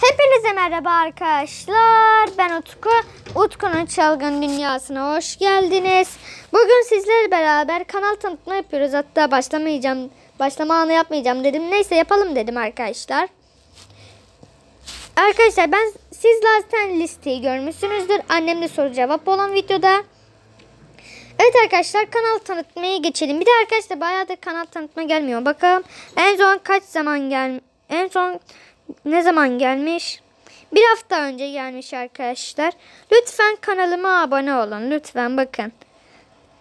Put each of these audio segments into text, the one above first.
Hepinize merhaba arkadaşlar. Ben Utku. Utku'nun Çalgın dünyasına hoş geldiniz. Bugün sizlerle beraber kanal tanıtma yapıyoruz. Hatta başlamayacağım. Başlama anı yapmayacağım dedim. Neyse yapalım dedim arkadaşlar. Arkadaşlar ben siz zaten listeyi görmüşsünüzdür. Annemle soru cevap olan videoda. Evet arkadaşlar kanal tanıtmaya geçelim. Bir de arkadaşlar da kanal tanıtma gelmiyor. Bakalım en son kaç zaman gel en son ne zaman gelmiş? Bir hafta önce gelmiş arkadaşlar. Lütfen kanalıma abone olun. Lütfen bakın.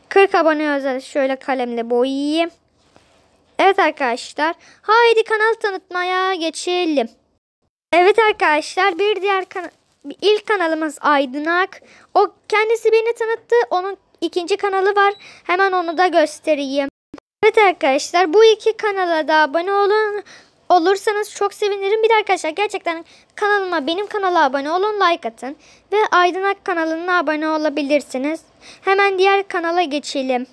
40 abone özel şöyle kalemle boyayayım. Evet arkadaşlar. Haydi kanal tanıtmaya geçelim. Evet arkadaşlar bir diğer kanal ilk kanalımız Aydınak. O kendisi beni tanıttı. Onun ikinci kanalı var. Hemen onu da göstereyim. Evet arkadaşlar bu iki kanala da abone olun olursanız çok sevinirim. Bir de arkadaşlar gerçekten kanalıma benim kanala abone olun like atın. Ve Aydınak kanalına abone olabilirsiniz. Hemen diğer kanala geçelim.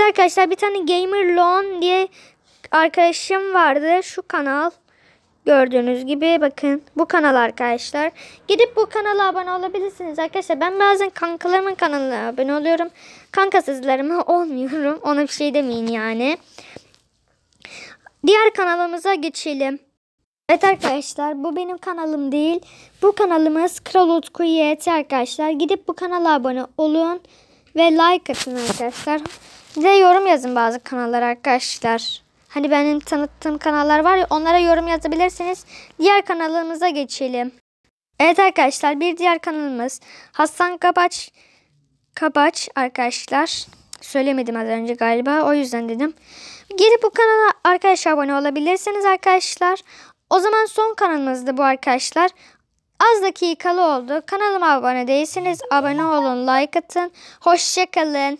arkadaşlar bir tane Gamer Loan diye arkadaşım vardı. Şu kanal. Gördüğünüz gibi bakın bu kanal arkadaşlar. Gidip bu kanala abone olabilirsiniz arkadaşlar. Ben bazen kankalarımın kanalına abone oluyorum. Kankasızlarıma olmuyorum. Ona bir şey demeyin yani. Diğer kanalımıza geçelim. Evet arkadaşlar bu benim kanalım değil. Bu kanalımız Kral Utku YT arkadaşlar. Gidip bu kanala abone olun ve like atın arkadaşlar. Ve yorum yazın bazı kanallara arkadaşlar. Hani benim tanıttığım kanallar var ya onlara yorum yazabilirsiniz. Diğer kanalımıza geçelim. Evet arkadaşlar bir diğer kanalımız Hasan Kabaç Kabaç arkadaşlar. Söylemedim az önce galiba o yüzden dedim. Gelip bu kanala arkadaşlar abone olabilirsiniz arkadaşlar. O zaman son kanalımızdı bu arkadaşlar. Az dakikalı oldu. Kanalıma abone değilsiniz. Abone olun, like atın. Hoşçakalın.